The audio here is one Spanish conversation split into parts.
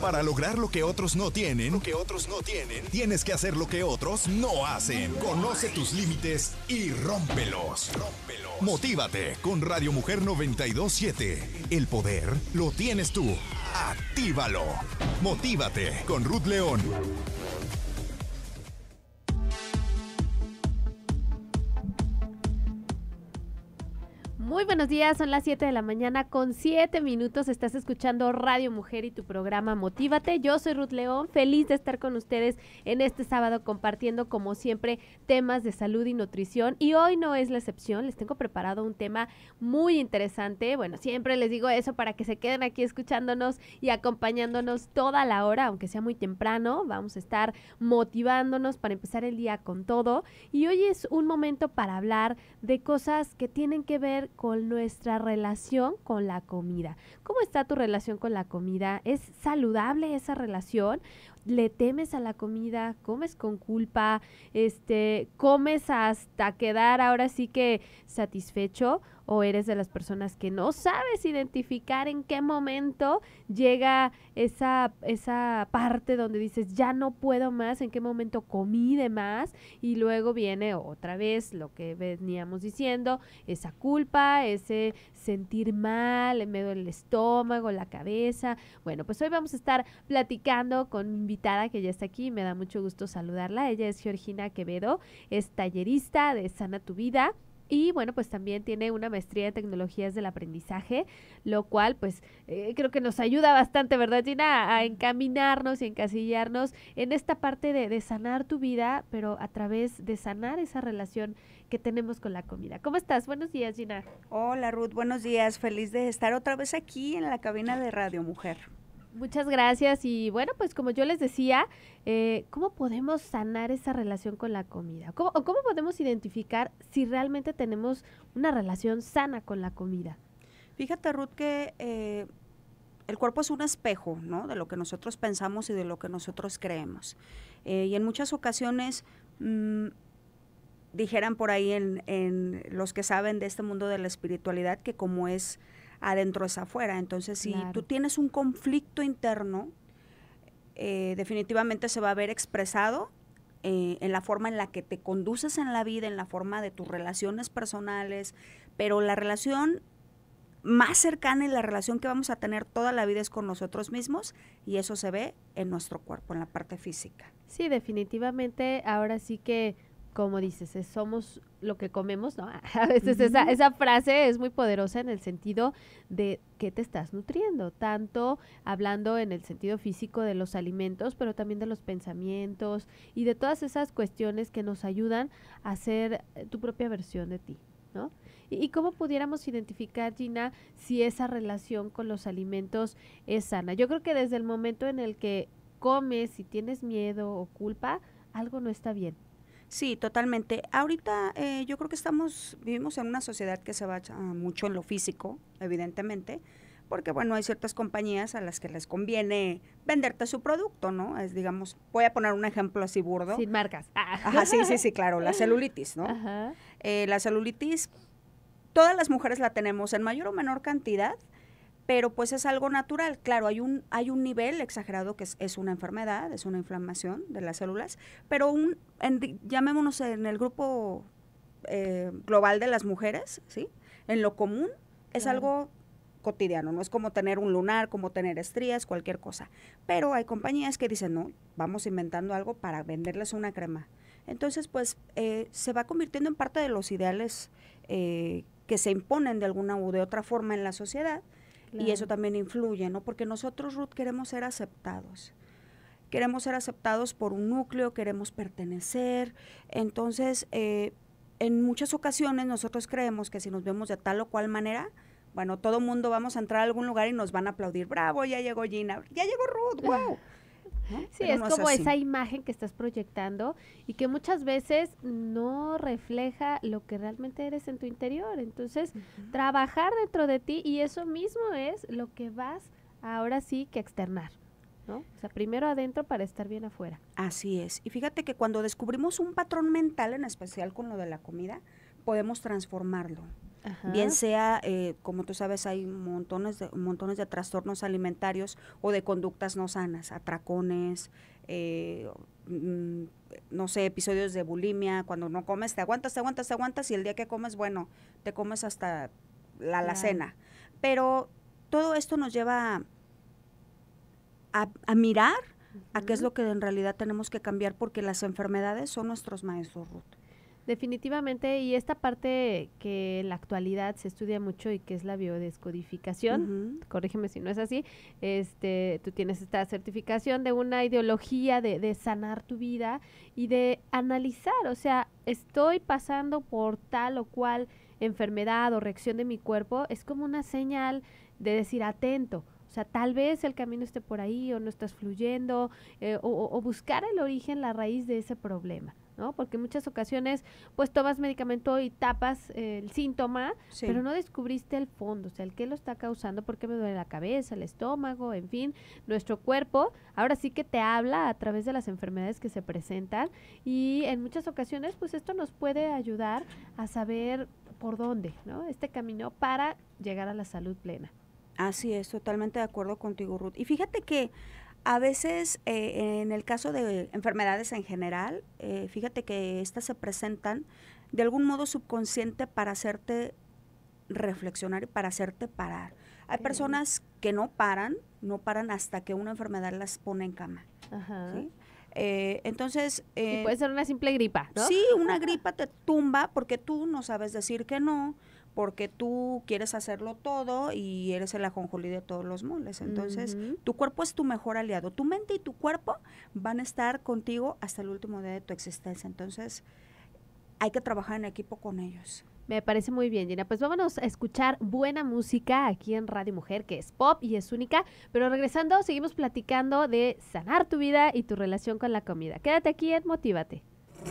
Para lograr lo que otros no tienen, que otros no tienen, tienes que hacer lo que otros no hacen. Conoce tus límites y rómpelos. Rómpelos. Motívate con Radio Mujer 927. El poder lo tienes tú. Actívalo. Motívate con Ruth León. buenos días, son las 7 de la mañana con 7 minutos. Estás escuchando Radio Mujer y tu programa Motívate. Yo soy Ruth León, feliz de estar con ustedes en este sábado compartiendo como siempre temas de salud y nutrición. Y hoy no es la excepción, les tengo preparado un tema muy interesante. Bueno, siempre les digo eso para que se queden aquí escuchándonos y acompañándonos toda la hora, aunque sea muy temprano. Vamos a estar motivándonos para empezar el día con todo. Y hoy es un momento para hablar de cosas que tienen que ver con nuestra relación con la comida. ¿Cómo está tu relación con la comida? ¿Es saludable esa relación le temes a la comida, comes con culpa, este, comes hasta quedar ahora sí que satisfecho o eres de las personas que no sabes identificar en qué momento llega esa, esa parte donde dices ya no puedo más, en qué momento comí de más y luego viene otra vez lo que veníamos diciendo, esa culpa, ese sentir mal, me duele el estómago, la cabeza. Bueno, pues hoy vamos a estar platicando con invitada que ya está aquí, me da mucho gusto saludarla. Ella es Georgina Quevedo, es tallerista de Sana tu Vida y bueno, pues también tiene una maestría en tecnologías del aprendizaje, lo cual pues eh, creo que nos ayuda bastante, ¿verdad Gina? A, encaminarnos y encasillarnos en esta parte de, de sanar tu vida, pero a través de sanar esa relación que tenemos con la comida. ¿Cómo estás? Buenos días Gina. Hola Ruth, buenos días. Feliz de estar otra vez aquí en la cabina de Radio Mujer. Muchas gracias y bueno, pues como yo les decía, eh, ¿cómo podemos sanar esa relación con la comida? ¿Cómo, o ¿Cómo podemos identificar si realmente tenemos una relación sana con la comida? Fíjate, Ruth, que eh, el cuerpo es un espejo, ¿no? De lo que nosotros pensamos y de lo que nosotros creemos. Eh, y en muchas ocasiones, mm, dijeran por ahí en, en los que saben de este mundo de la espiritualidad, que como es adentro es afuera. Entonces, si tú tienes un conflicto interno, eh, definitivamente se va a ver expresado eh, en la forma en la que te conduces en la vida, en la forma de tus relaciones personales, pero la relación más cercana y la relación que vamos a tener toda la vida es con nosotros mismos y eso se ve en nuestro cuerpo, en la parte física. Sí, definitivamente ahora sí que como dices, somos lo que comemos, ¿no? A veces esa, frase es muy poderosa en el sentido de que te estás nutriendo, tanto hablando en el sentido físico de los alimentos, pero también de los pensamientos y de todas esas cuestiones que nos ayudan a hacer eh, tu propia versión de ti, ¿no? ¿Y, y cómo pudiéramos identificar, Gina, si esa relación con los alimentos es sana? Yo creo que desde el momento en el que comes y tienes miedo o culpa, algo no está bien Sí, totalmente. Ahorita eh, yo creo que estamos, vivimos en una sociedad que se va mucho en lo físico, evidentemente, porque bueno, hay ciertas compañías a las que les conviene venderte su producto, ¿no? Es, digamos, voy a poner un ejemplo así burdo. Sin marcas. Ah. Ajá, sí, sí, sí, claro, la celulitis, ¿no? Ajá. Eh, la celulitis, todas las mujeres la tenemos en mayor o menor cantidad, pero pues es algo natural. Claro, hay un, hay un nivel exagerado que es, es una enfermedad, es una inflamación de las células, pero un, llamémonos en el grupo eh, global de las mujeres, ¿sí? En lo común es algo cotidiano, no es como tener un lunar, como tener estrías, cualquier cosa. Pero hay compañías que dicen, no, vamos inventando algo para venderles una crema. Entonces, pues eh, se va convirtiendo en parte de los ideales eh, que se imponen de alguna u de otra forma en la sociedad y eso también influye, ¿no? Porque nosotros, Ruth, queremos ser aceptados. Queremos ser aceptados por un núcleo, queremos pertenecer. Entonces, eh, en muchas ocasiones nosotros creemos que si nos vemos de tal o cual manera, bueno, todo mundo vamos a entrar a algún lugar y nos van a aplaudir, bravo, ya llegó Gina, ya llegó Ruth, wow. Sí, es como esa imagen que estás proyectando y que muchas veces no refleja lo que realmente eres en tu interior. Entonces, trabajar dentro de ti y eso mismo es lo que vas ahora sí que externar. ¿No? O sea, primero adentro para estar bien afuera. Así es. Y fíjate que cuando descubrimos un patrón mental, en especial con lo de la comida, podemos transformarlo bien sea, eh, como tú sabes, hay montones de, montones de trastornos alimentarios o de conductas no sanas, atracones, eh, mm, no sé, episodios de bulimia, cuando no comes, te aguantas, te aguantas, te aguantas y el día que comes, bueno, te comes hasta la alacena. Pero todo esto nos lleva a, mirar a qué es lo que en realidad tenemos que cambiar porque las enfermedades son nuestros maestros, Ruth. Definitivamente, y esta parte que en la actualidad se estudia mucho y que es la biodescodificación, corrígeme si no es así, este, tú tienes esta certificación de una ideología de, sanar tu vida y de analizar, o sea, estoy pasando por tal o cual enfermedad o reacción de mi cuerpo, es como una señal de decir atento, o sea, tal vez el camino esté por ahí o no estás fluyendo, eh, o, buscar el origen, la raíz de ese problema. ¿no? Porque en muchas ocasiones, pues tomas medicamento y tapas el síntoma, pero no descubriste el fondo, o sea, el qué lo está causando, por qué me duele la cabeza, el estómago, en fin, nuestro cuerpo. Ahora sí que te habla a través de las enfermedades que se presentan y en muchas ocasiones, pues esto nos puede ayudar a saber por dónde, ¿no? Este camino para llegar a la salud plena. Así es, totalmente de acuerdo contigo, Ruth. Y fíjate que a veces, eh, en el caso de enfermedades en general, eh, fíjate que estas se presentan de algún modo subconsciente para hacerte reflexionar y para hacerte parar. Hay personas que no paran, no paran hasta que una enfermedad las pone en cama. Ajá. Eh, entonces... puede ser una simple gripa, ¿no? Sí, una gripa te tumba porque tú no sabes decir que no, porque tú quieres hacerlo todo y eres el ajonjolí de todos los moles. Entonces, tu cuerpo es tu mejor aliado. Tu mente y tu cuerpo van a estar contigo hasta el último día de tu existencia. Entonces, hay que trabajar en equipo con ellos. Me parece muy bien, Gina. Pues vámonos a escuchar buena música aquí en Radio Mujer, que es pop y es única. Pero regresando, seguimos platicando de sanar tu vida y tu relación con la comida. Quédate aquí Ed, Motívate.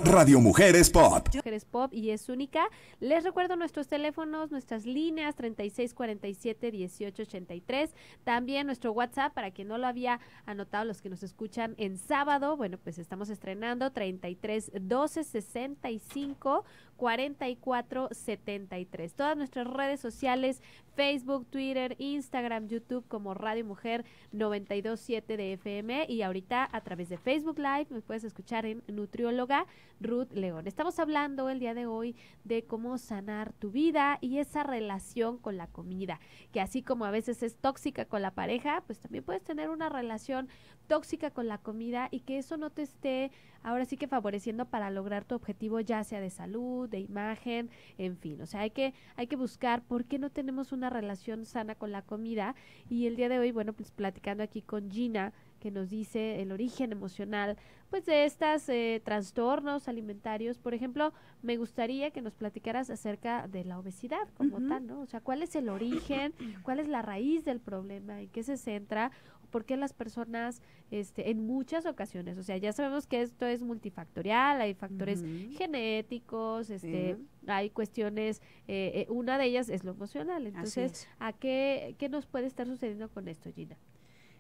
Radio Mujeres Pop. Mujeres Pop y es única. Les recuerdo nuestros teléfonos, nuestras líneas 3647-1883. También nuestro WhatsApp para quien no lo había anotado, los que nos escuchan en sábado. Bueno, pues estamos estrenando 3312 12 65 44 73. Todas nuestras redes sociales, Facebook, Twitter, Instagram, YouTube como Radio Mujer 927 de FM y ahorita a través de Facebook Live me puedes escuchar en Nutrióloga Ruth León. Estamos hablando el día de hoy de cómo sanar tu vida y esa relación con la comida, que así como a veces es tóxica con la pareja, pues también puedes tener una relación tóxica con la comida y que eso no te esté ahora sí que favoreciendo para lograr tu objetivo, ya sea de salud, de imagen, en fin. O sea, hay que, hay que buscar por qué no tenemos una relación sana con la comida. Y el día de hoy, bueno, pues platicando aquí con Gina, que nos dice el origen emocional, pues de estos eh, trastornos alimentarios. Por ejemplo, me gustaría que nos platicaras acerca de la obesidad como tal, ¿no? O sea, ¿cuál es el origen? ¿Cuál es la raíz del problema? ¿En qué se centra? por qué las personas, este, en muchas ocasiones, o sea, ya sabemos que esto es multifactorial, hay factores genéticos, este, hay cuestiones, eh, eh, una de ellas es lo emocional. Entonces, ¿a qué, nos puede estar sucediendo con esto, Gina?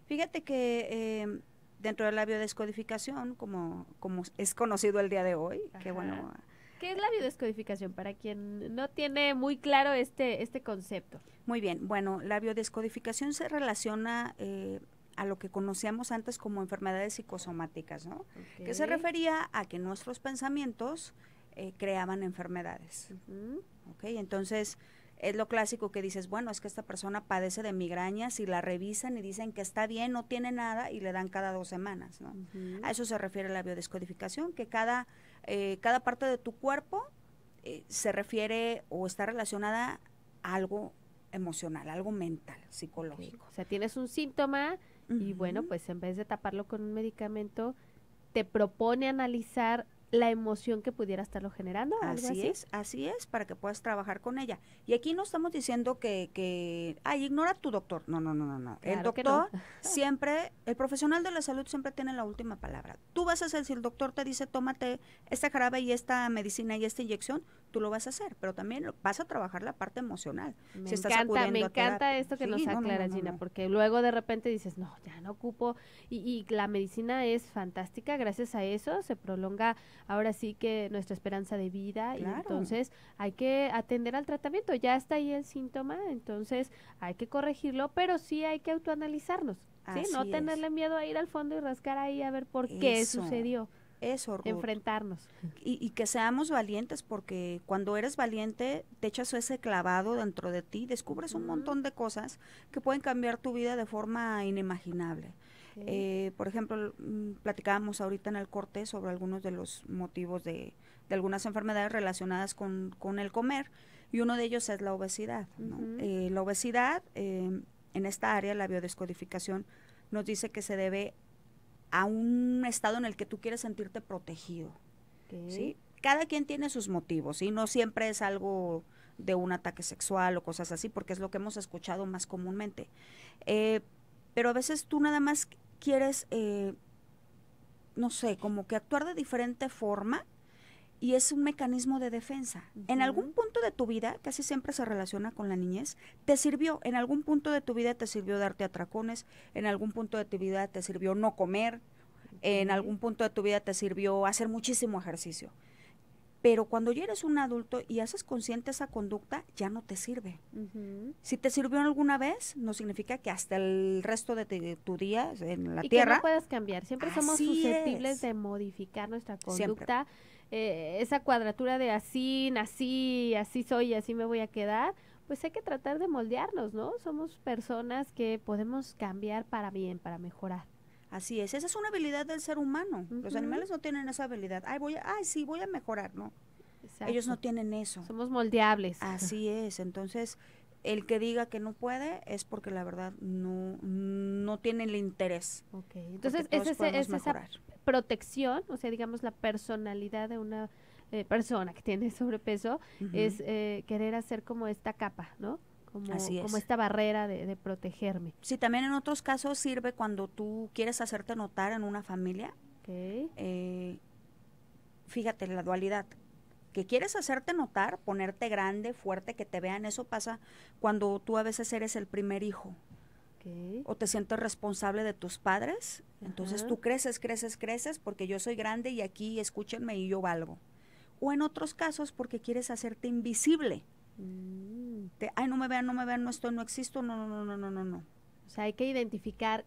Fíjate que em, dentro de la biodescodificación, como, como es conocido el día de hoy, que bueno... ¿Qué es la biodescodificación para quien no tiene muy claro este, este concepto? Muy bien, bueno, la biodescodificación se relaciona eh, a lo que conocíamos antes como enfermedades psicosomáticas, ¿no? Que se refería a que nuestros pensamientos eh, creaban enfermedades. Entonces, es lo clásico que dices, bueno, es que esta persona padece de migrañas y la revisan y dicen que está bien, no tiene nada y le dan cada dos semanas, ¿no? A eso se refiere la biodescodificación, que cada, eh, cada parte de tu cuerpo eh, se refiere o está relacionada a algo emocional, algo mental, psicológico. O sea, tienes un síntoma, y bueno, pues en vez de taparlo con un medicamento, te propone analizar la emoción que pudiera estarlo generando. Así, es, así es, para que puedas trabajar con ella. Y aquí no estamos diciendo que, que ay, ignora tu doctor. No, no, no, no, no. el doctor siempre, el profesional de la salud siempre tiene la última palabra. Tú vas a hacer, si el doctor te dice, tómate esta jarabe y esta medicina y esta inyección, tú lo vas a hacer, pero también vas a trabajar la parte emocional. Me si encanta, me encanta esto que nos aclara Gina, porque luego de repente dices, no, ya no ocupo, y, y la medicina es fantástica, gracias a eso se prolonga ahora sí que nuestra esperanza de vida y entonces hay que atender al tratamiento, ya está ahí el síntoma, entonces hay que corregirlo, pero sí hay que autoanalizarnos, ¿sí? no tenerle miedo a ir al fondo y rascar ahí a ver por qué sucedió. Eso, Enfrentarnos. Y, y, que seamos valientes, porque cuando eres valiente, te echas ese clavado dentro de ti, descubres un montón de cosas que pueden cambiar tu vida de forma inimaginable. Eh, por ejemplo, mm, platicábamos ahorita en el corte sobre algunos de los motivos de, algunas enfermedades relacionadas con, el comer y uno de ellos es la obesidad. Eh, la obesidad, em, en esta área, la biodescodificación, nos dice que se debe a un estado en el que tú quieres sentirte protegido. Cada quien tiene sus motivos y no siempre es algo de un ataque sexual o cosas así, porque es lo que hemos escuchado más comúnmente. Eh, pero a veces tú nada más quieres, eh, no sé, como que actuar de diferente forma y es un mecanismo de defensa. En algún punto de tu vida, casi siempre se relaciona con la niñez, te sirvió, en algún punto de tu vida te sirvió darte atracones, en algún punto de tu vida te sirvió no comer, en algún punto de tu vida te sirvió hacer muchísimo ejercicio. Pero cuando ya eres un adulto y haces consciente esa conducta, ya no te sirve. Si te sirvió alguna vez, no significa que hasta el resto de, tu día en la tierra. no puedas cambiar. Siempre somos susceptibles de modificar nuestra conducta. Eh, esa cuadratura de así así, así soy así me voy a quedar pues hay que tratar de moldearnos, ¿no? Somos personas que podemos cambiar para bien, para mejorar. Así es, esa es una habilidad del ser humano. Los animales no tienen esa habilidad. Ay, voy ay, sí, voy a mejorar, ¿no? Ellos no tienen eso. Somos moldeables. Así es, entonces el que diga que no puede es porque la verdad no, no tiene el interés. Okay. Entonces, esa protección, o sea, digamos la personalidad de una eh, persona que tiene sobrepeso, es eh, querer hacer como esta capa, ¿no? como, esta barrera de, protegerme. Sí, también en otros casos sirve cuando tú quieres hacerte notar en una familia. Okay. Eh, fíjate la dualidad, que quieres hacerte notar, ponerte grande, fuerte, que te vean, eso pasa cuando tú a veces eres el primer hijo. Okay. O te sientes responsable de tus padres, entonces tú creces, creces, creces, porque yo soy grande y aquí escúchenme y yo valgo. O en otros casos porque quieres hacerte invisible. Mm, ay, no me vean, no me vean, no estoy, no existo, no, no, no, no, no, no. O sea, hay que identificar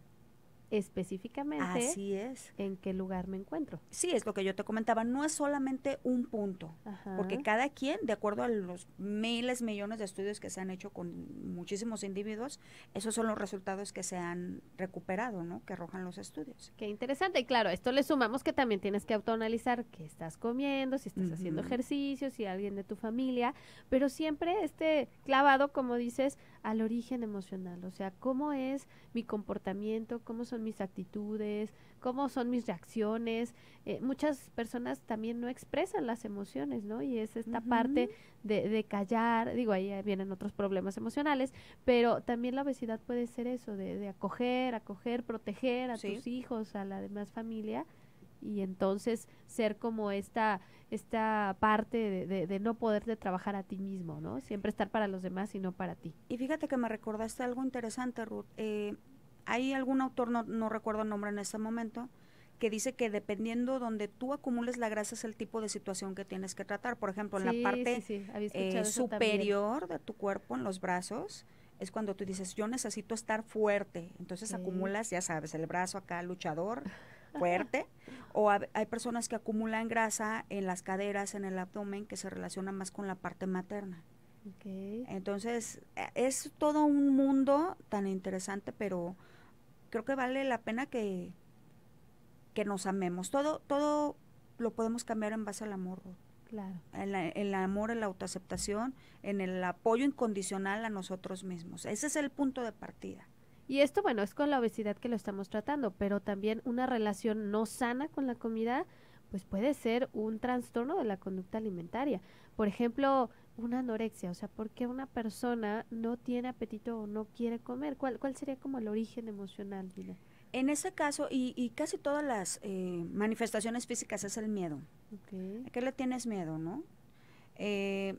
específicamente es. en qué lugar me encuentro. Sí, es lo que yo te comentaba, no es solamente un punto, porque cada quien, de acuerdo a los miles, millones de estudios que se han hecho con muchísimos individuos, esos son los resultados que se han recuperado, ¿no? Que arrojan los estudios. Qué interesante, y claro, esto le sumamos que también tienes que autoanalizar qué estás comiendo, si estás haciendo ejercicio, si alguien de tu familia, pero siempre este clavado, como dices, al origen emocional, o sea, cómo es mi comportamiento, cómo son mis actitudes, cómo son mis reacciones. Eh, muchas personas también no expresan las emociones, ¿no? Y es esta parte de, de, callar, digo, ahí vienen otros problemas emocionales, pero también la obesidad puede ser eso, de, de acoger, acoger, proteger a tus hijos, a la demás familia y entonces ser como esta, esta parte de, no poderte trabajar a ti mismo, ¿no? Siempre estar para los demás y no para ti. Y fíjate que me recordaste algo interesante, Ruth. Eh, hay algún autor, no, recuerdo el nombre en este momento, que dice que dependiendo donde tú acumules la grasa es el tipo de situación que tienes que tratar. Por ejemplo, en la parte eh, superior de tu cuerpo, en los brazos, es cuando tú dices, yo necesito estar fuerte. Entonces acumulas, ya sabes, el brazo acá, luchador. fuerte. O hay personas que acumulan grasa en las caderas, en el abdomen, que se relaciona más con la parte materna. Entonces, e, es todo un mundo tan interesante, pero creo que vale la pena que, que nos amemos. Todo, todo lo podemos cambiar en base al amor. Claro. el amor, en la autoaceptación, en el apoyo incondicional a nosotros mismos. Ese es el punto de partida. Y esto, bueno, es con la obesidad que lo estamos tratando, pero también una relación no sana con la comida, pues puede ser un trastorno de la conducta alimentaria. Por ejemplo, una anorexia, o sea, ¿por qué una persona no tiene apetito o no quiere comer? ¿Cuál, cuál sería como el origen emocional, En ese caso, y, y casi todas las eh, manifestaciones físicas es el miedo. ¿A qué le tienes miedo, no? Eh,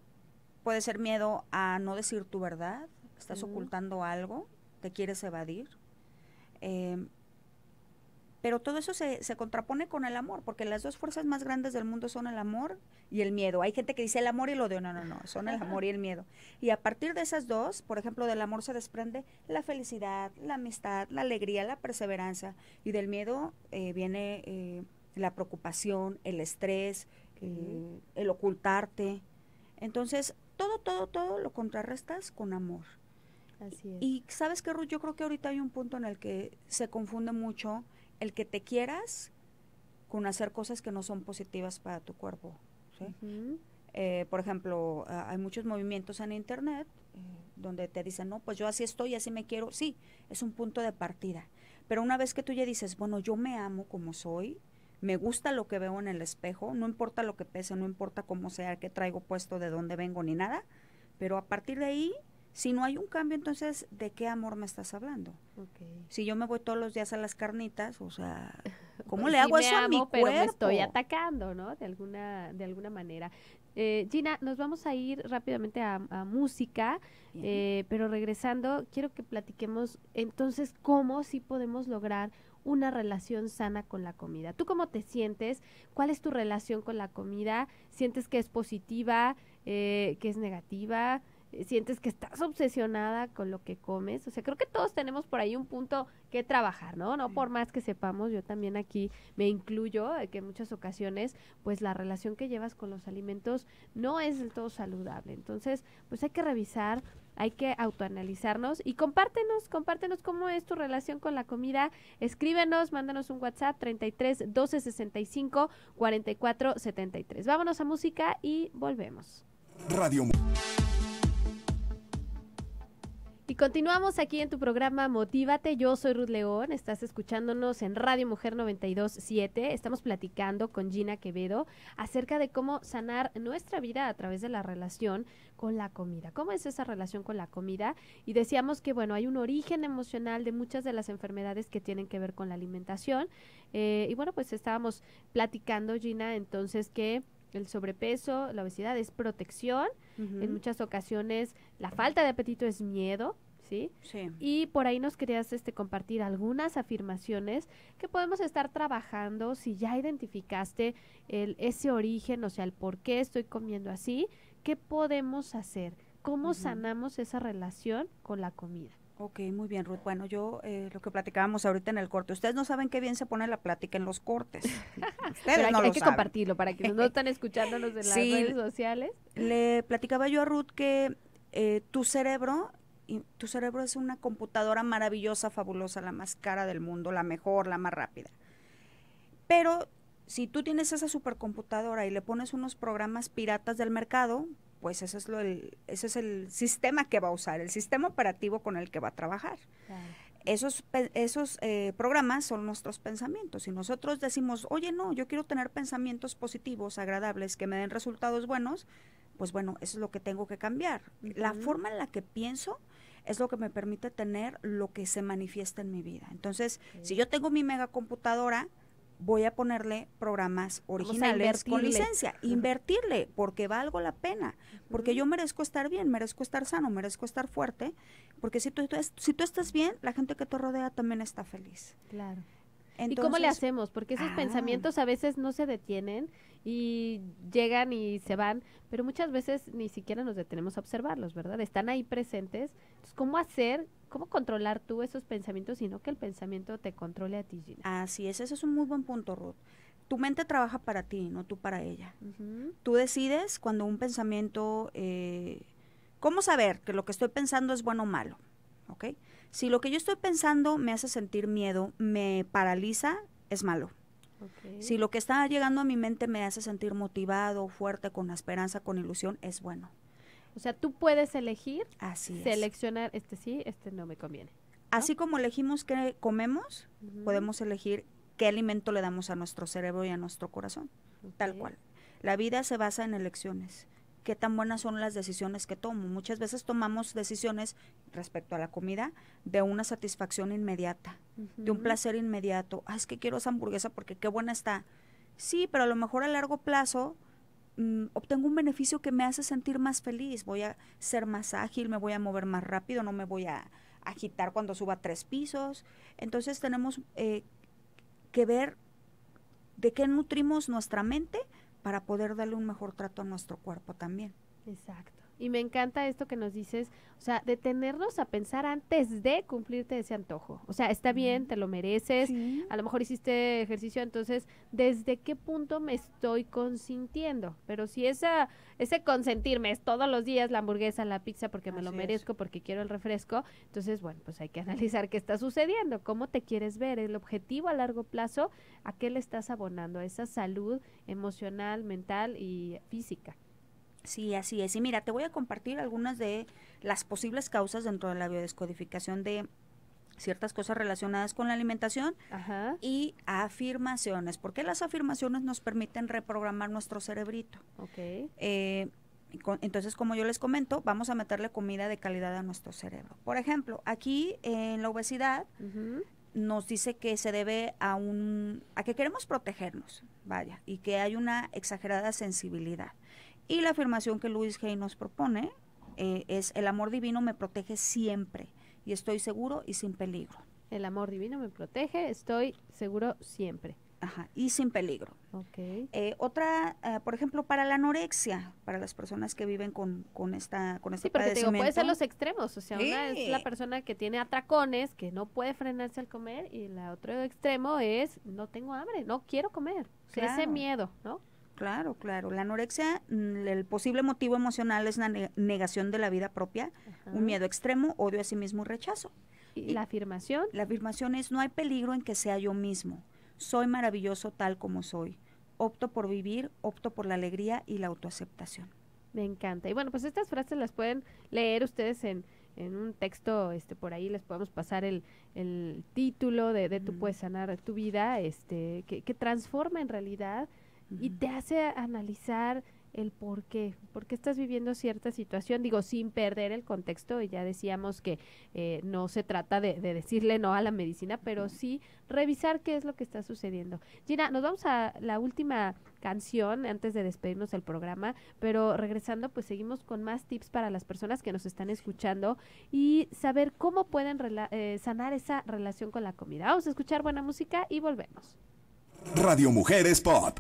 puede ser miedo a no decir tu verdad, estás ocultando algo, quieres evadir. Em, pero todo eso se, contrapone con el amor, porque las dos fuerzas más grandes del mundo son el amor y el miedo. Hay gente que dice el amor y lo de, no, no, no, son el amor y el miedo. Y a partir de esas dos, por ejemplo, del amor se desprende la felicidad, la amistad, la alegría, la perseverancia, y del miedo eh, viene eh, la preocupación, el estrés, eh, el ocultarte. Entonces, todo, todo, todo lo contrarrestas con amor. Y sabes que, Ruth, yo creo que ahorita hay un punto en el que se confunde mucho el que te quieras con hacer cosas que no son positivas para tu cuerpo. Eh, por ejemplo, ah, hay muchos movimientos en Internet eh, donde te dicen, no, pues yo así estoy, así me quiero. Sí, es un punto de partida. Pero una vez que tú ya dices, bueno, yo me amo como soy, me gusta lo que veo en el espejo, no importa lo que pese, no importa cómo sea, qué traigo puesto, de dónde vengo, ni nada, pero a partir de ahí si no hay un cambio, entonces, ¿de qué amor me estás hablando? Si yo me voy todos los días a las carnitas, o sea, ¿cómo pues le hago eso a mi pero estoy atacando, ¿no? De alguna, de alguna manera. Eh, Gina, nos vamos a ir rápidamente a, música, eh, pero regresando, quiero que platiquemos entonces cómo sí podemos lograr una relación sana con la comida. ¿Tú cómo te sientes? ¿Cuál es tu relación con la comida? ¿Sientes que es positiva, eh, que es negativa? Eh, sientes que estás obsesionada con lo que comes. O sea, creo que todos tenemos por ahí un punto que trabajar, ¿no? No por más que sepamos, yo también aquí me incluyo, eh, que en muchas ocasiones, pues la relación que llevas con los alimentos no es del todo saludable. Entonces, pues hay que revisar, hay que autoanalizarnos y compártenos, compártenos cómo es tu relación con la comida. Escríbenos, mándanos un WhatsApp 33 12 65 44 73. Vámonos a música y volvemos. Radio. Y continuamos aquí en tu programa Motívate. Yo soy Ruth León, estás escuchándonos en Radio Mujer 927. Estamos platicando con Gina Quevedo acerca de cómo sanar nuestra vida a través de la relación con la comida. ¿Cómo es esa relación con la comida? Y decíamos que, bueno, hay un origen emocional de muchas de las enfermedades que tienen que ver con la alimentación. Eh, y bueno, pues estábamos platicando, Gina, entonces que el sobrepeso, la obesidad es protección. En muchas ocasiones la falta de apetito es miedo, ¿sí? Sí. Y por ahí nos querías este, compartir algunas afirmaciones que podemos estar trabajando si ya identificaste el, ese origen, o sea, el por qué estoy comiendo así, ¿qué podemos hacer? ¿Cómo sanamos esa relación con la comida? Ok, muy bien, Ruth. Bueno, yo eh, lo que platicábamos ahorita en el corte, ustedes no saben qué bien se pone la plática en los cortes. ustedes saben. hay que compartirlo para que no están escuchándonos en las redes sociales. Le platicaba yo a Ruth que eh, tu cerebro, y, tu cerebro es una computadora maravillosa, fabulosa, la más cara del mundo, la mejor, la más rápida. Pero si tú tienes esa supercomputadora y le pones unos programas piratas del mercado, pues eso es lo el, es el sistema que va a usar, el sistema operativo con el que va a trabajar. Esos, esos eh, programas son nuestros pensamientos. Si nosotros decimos, oye, no, yo quiero tener pensamientos positivos, agradables, que me den resultados buenos, pues bueno, eso es lo que tengo que cambiar. La forma en la que pienso es lo que me permite tener lo que se manifiesta en mi vida. Entonces, si yo tengo mi mega computadora voy a ponerle programas originales con licencia, invertirle, porque valgo la pena, porque yo merezco estar bien, merezco estar sano, merezco estar fuerte, porque si tú, si tú estás bien, la gente que te rodea también está feliz. Claro. ¿Y cómo le hacemos? Porque esos ah. pensamientos a veces no se detienen y llegan y se van, pero muchas veces ni siquiera nos detenemos a observarlos, ¿verdad? Están ahí presentes. Entonces, ¿cómo hacer cómo controlar tú esos pensamientos, sino que el pensamiento te controle a ti, Gina. Así es, ese es un muy buen punto, Ruth. Tu mente trabaja para ti, no tú para ella. Tú decides cuando un pensamiento... Eh, ¿Cómo saber que lo que estoy pensando es bueno o malo? Si lo que yo estoy pensando me hace sentir miedo, me paraliza, es malo. Si lo que está llegando a mi mente me hace sentir motivado, fuerte, con esperanza, con ilusión, es bueno. O sea, tú puedes elegir, Así seleccionar, este sí, este no me conviene. Así como elegimos qué comemos, podemos elegir qué alimento le damos a nuestro cerebro y a nuestro corazón, tal cual. La vida se basa en elecciones. Qué tan buenas son las decisiones que tomo. Muchas veces tomamos decisiones respecto a la comida de una satisfacción inmediata, de un placer inmediato. Ah, es que quiero esa hamburguesa porque qué buena está. Sí, pero a lo mejor a largo plazo Mm, obtengo un beneficio que me hace sentir más feliz, voy a ser más ágil, me voy a mover más rápido, no me voy a agitar cuando suba tres pisos. Entonces tenemos eh, que ver de qué nutrimos nuestra mente para poder darle un mejor trato a nuestro cuerpo también. Exacto. Y me encanta esto que nos dices, o sea, detenernos a pensar antes de cumplirte ese antojo. O sea, está bien, te lo mereces, a lo mejor hiciste ejercicio, entonces, ¿desde qué punto me estoy consintiendo? Pero si esa, ese consentirme es todos los días la hamburguesa, la pizza, porque me lo merezco, porque quiero el refresco, entonces, bueno, pues hay que analizar qué está sucediendo, cómo te quieres ver, el objetivo a largo plazo, a qué le estás abonando, a esa salud emocional, mental y física. Sí, así es. Y mira, te voy a compartir algunas de las posibles causas dentro de la biodescodificación de ciertas cosas relacionadas con la alimentación y afirmaciones, porque las afirmaciones nos permiten reprogramar nuestro cerebrito. Okay. Eh, entonces, como yo les comento, vamos a meterle comida de calidad a nuestro cerebro. Por ejemplo, aquí en la obesidad nos dice que se debe a un a que queremos protegernos, vaya, y que hay una exagerada sensibilidad. Y la afirmación que Luis Hay nos propone eh, es, el amor divino me protege siempre y estoy seguro y sin peligro. El amor divino me protege, estoy seguro siempre. Ajá, y sin peligro. Okay. Eh, otra, eh, por ejemplo, para la anorexia, para las personas que viven con, con esta con este Sí, porque te digo, puede ser los extremos, o sea, una es la persona que tiene atracones, que no puede frenarse al comer, y la otro extremo es, no tengo hambre, no quiero comer, ese miedo, ¿no? Claro, claro. La anorexia, mm, el posible motivo emocional es la negación de la vida propia, un miedo extremo, odio a sí mismo y rechazo. ¿Y, la afirmación? La afirmación es no hay peligro en que sea yo mismo. Soy maravilloso tal como soy. Opto por vivir, opto por la alegría y la autoaceptación. Me encanta. Y bueno, pues estas frases las pueden leer ustedes en, un texto este por ahí les podemos pasar el, título de, de Tú puedes sanar tu vida, este que transforma en realidad y te hace analizar el por qué, por qué estás viviendo cierta situación, digo, sin perder el contexto, y ya decíamos que eh, no se trata de, decirle no a la medicina, pero sí revisar qué es lo que está sucediendo. Gina, nos vamos a la última canción antes de despedirnos del programa, pero regresando, pues seguimos con más tips para las personas que nos están escuchando y saber cómo pueden eh, sanar esa relación con la comida. Vamos a escuchar buena música y volvemos. Radio Mujeres Pop.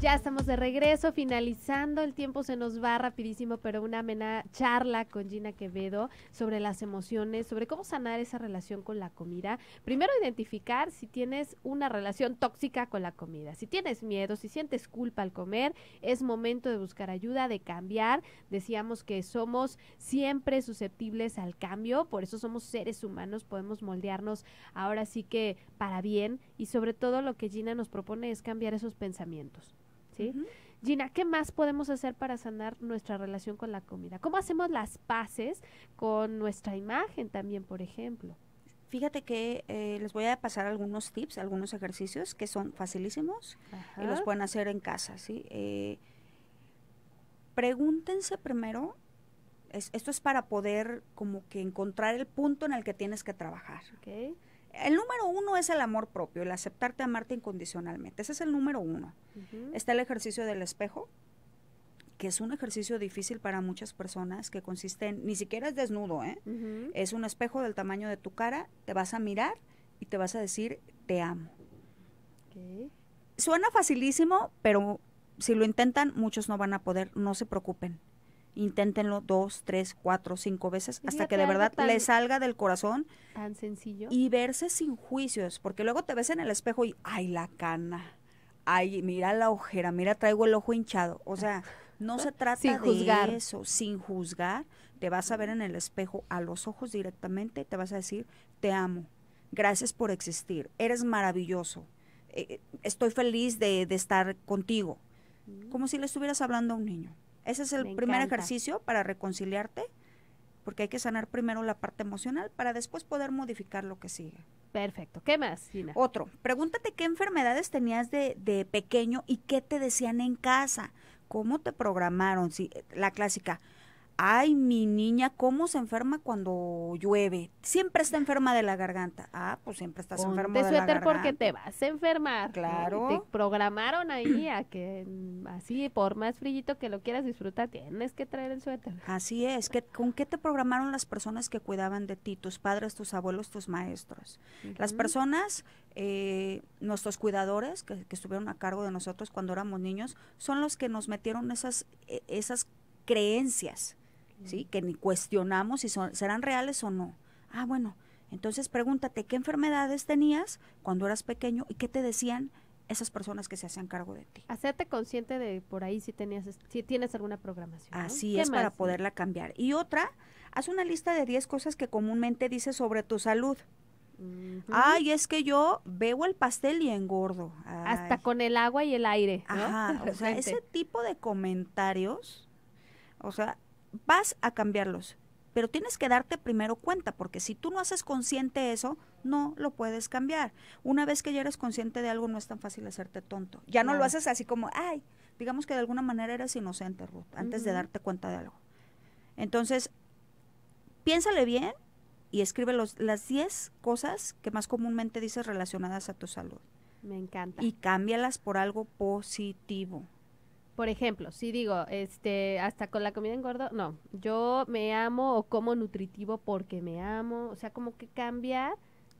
Ya estamos de regreso, finalizando. El tiempo se nos va rapidísimo, pero una amena charla con Gina Quevedo sobre las emociones, sobre cómo sanar esa relación con la comida. Primero, identificar si tienes una relación tóxica con la comida. Si tienes miedo, si sientes culpa al comer, es momento de buscar ayuda, de cambiar. Decíamos que somos siempre susceptibles al cambio, por eso somos seres humanos, podemos moldearnos ahora sí que para bien y sobre todo lo que Gina nos propone es cambiar esos pensamientos. Gina, ¿qué más podemos hacer para sanar nuestra relación con la comida? ¿Cómo hacemos las paces con nuestra imagen también, por ejemplo? Fíjate que eh, les voy a pasar algunos tips, algunos ejercicios que son facilísimos y los pueden hacer en casa, ¿sí? Eh, pregúntense primero, esto es para poder como que encontrar el punto en el que tienes que trabajar. El número uno es el amor propio, el aceptarte, amarte incondicionalmente. Ese es el número uno. Está el ejercicio del espejo, que es un ejercicio difícil para muchas personas, que consiste en, ni siquiera es desnudo, ¿eh? es un espejo del tamaño de tu cara, te vas a mirar y te vas a decir, te amo. Suena facilísimo, pero si lo intentan, muchos no van a poder, no se preocupen. Inténtenlo dos, tres, cuatro, cinco veces hasta que de verdad le salga del corazón. Tan sencillo. Y verse sin juicios, porque luego te ves en el espejo y, ay, la cana, ay, mira la ojera, mira, traigo el ojo hinchado. O sea, no se trata juzgar. de eso, sin juzgar. Te vas a ver en el espejo a los ojos directamente, te vas a decir, te amo, gracias por existir, eres maravilloso, eh, estoy feliz de, de estar contigo. Mm. Como si le estuvieras hablando a un niño. Ese es el primer ejercicio para reconciliarte, porque hay que sanar primero la parte emocional para después poder modificar lo que sigue. Perfecto. ¿Qué más, Otro. Pregúntate qué enfermedades tenías de, de pequeño y qué te decían en casa. ¿Cómo te programaron? Si, la clásica, ay, mi niña, ¿cómo se enferma cuando llueve? Siempre está enferma de la garganta. Ah, pues siempre estás enferma de la garganta. suéter porque te vas a enfermar. Claro. Te programaron ahí a que mm, así, por más frillito que lo quieras disfrutar, tienes que traer el suéter. Así es. que ¿Con qué te programaron las personas que cuidaban de ti? Tus padres, tus abuelos, tus maestros. Las personas, eh, nuestros cuidadores que, estuvieron a cargo de nosotros cuando éramos niños, son los que nos metieron esas, e, esas creencias ¿sí? Que ni cuestionamos si son, serán reales o no. Ah, bueno, entonces pregúntate qué enfermedades tenías cuando eras pequeño y qué te decían esas personas que se hacían cargo de ti. Hacerte consciente de por ahí si tenías si tienes alguna programación. Así es para poderla cambiar. Y otra, haz una lista de 10 cosas que comúnmente dices sobre tu salud. Ay, es que yo bebo el pastel y engordo. Hasta con el agua y el aire. ¿no? Ajá, o sea, ese tipo de comentarios, o sea, vas a cambiarlos, pero tienes que darte primero cuenta, porque si tú no haces consciente eso, no lo puedes cambiar. Una vez que ya eres consciente de algo, no es tan fácil hacerte tonto. Ya no, lo haces así como, ay, digamos que de alguna manera eres inocente, Ruth, antes de darte cuenta de algo. Entonces, piénsale bien y escribe las 10 cosas que más comúnmente dices relacionadas a tu salud. Me encanta. Y cámbialas por algo positivo por ejemplo, si digo, este, hasta con la comida engordo, no, yo me amo o como nutritivo porque me amo, o sea, como que cambiar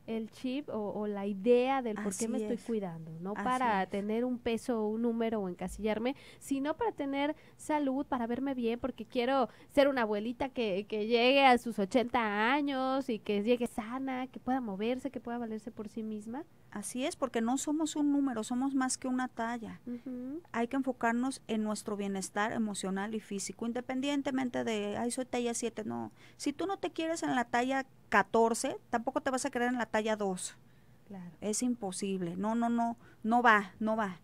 el chip o, la idea del por qué me estoy cuidando, no para tener un peso, o un número o encasillarme, sino para tener salud, para verme bien, porque quiero ser una abuelita que, que llegue a sus 80 años y que llegue sana, que pueda moverse, que pueda valerse por sí misma. Así es, porque no somos un número, somos más que una talla. Hay que enfocarnos en nuestro bienestar emocional y físico, independientemente de, ay, soy talla 7, no. Si tú no te quieres en la talla 14, tampoco te vas a querer en la talla 2. Claro. Es imposible, no, no, no, no va, no va.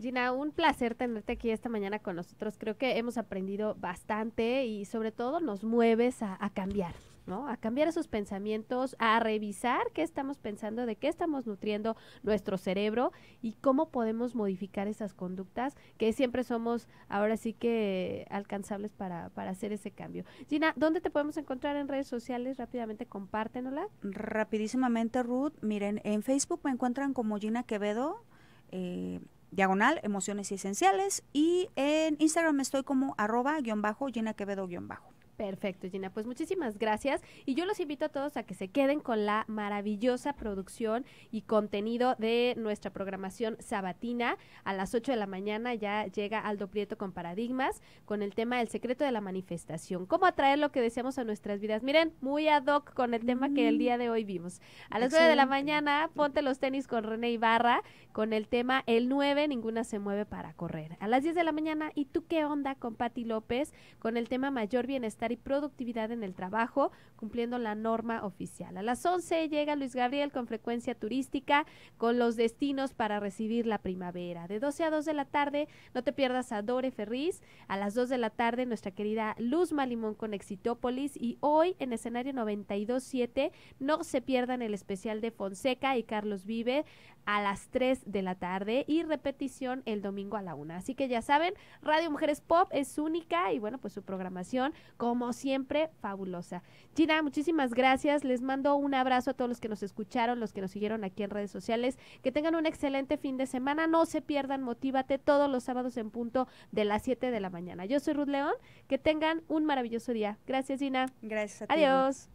Gina, un placer tenerte aquí esta mañana con nosotros. Creo que hemos aprendido bastante y sobre todo nos mueves a cambiar. ¿no? A cambiar esos pensamientos, a revisar qué estamos pensando, de qué estamos nutriendo nuestro cerebro y cómo podemos modificar esas conductas que siempre somos ahora sí que alcanzables para, hacer ese cambio. Gina, ¿dónde te podemos encontrar en redes sociales? Rápidamente compártenola. Rapidísimamente, Ruth. Miren, en Facebook me encuentran como Gina Quevedo. Eh, diagonal, emociones y esenciales. Y en Instagram me estoy como arroba guión bajo, Gina Quevedo guión bajo. Perfecto, Gina. Pues muchísimas gracias. Y yo los invito a todos a que se queden con la maravillosa producción y contenido de nuestra programación sabatina. A las 8 de la mañana ya llega Aldo Prieto con Paradigmas, con el tema El secreto de la manifestación. Cómo atraer lo que deseamos a nuestras vidas. Miren, muy ad hoc con el tema que el día de hoy vimos. A las nueve de la mañana, ponte los tenis con René Ibarra, con el tema El Nueve ninguna se mueve para correr. A las 10 de la mañana, ¿y tú qué onda con Patti López? Con el tema Mayor Bienestar y productividad en el trabajo, cumpliendo la norma oficial. A las 11 llega Luis Gabriel con frecuencia turística con los destinos para recibir la primavera. De 12 a 2 de la tarde, no te pierdas a Dore Ferriz. A las 2 de la tarde, nuestra querida Luz Malimón con Exitópolis. Y hoy, en escenario 92.7, no se pierdan el especial de Fonseca y Carlos Vive a las 3 de la tarde y repetición el domingo a la 1. Así que ya saben, Radio Mujeres Pop es única y bueno, pues su programación con como siempre, fabulosa. Gina, muchísimas gracias. Les mando un abrazo a todos los que nos escucharon, los que nos siguieron aquí en redes sociales. Que tengan un excelente fin de semana. No se pierdan, motívate todos los sábados en punto de las 7 de la mañana. Yo soy Ruth León. Que tengan un maravilloso día. Gracias, Gina. Gracias a ti. Adiós.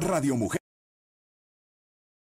Radio Mujer.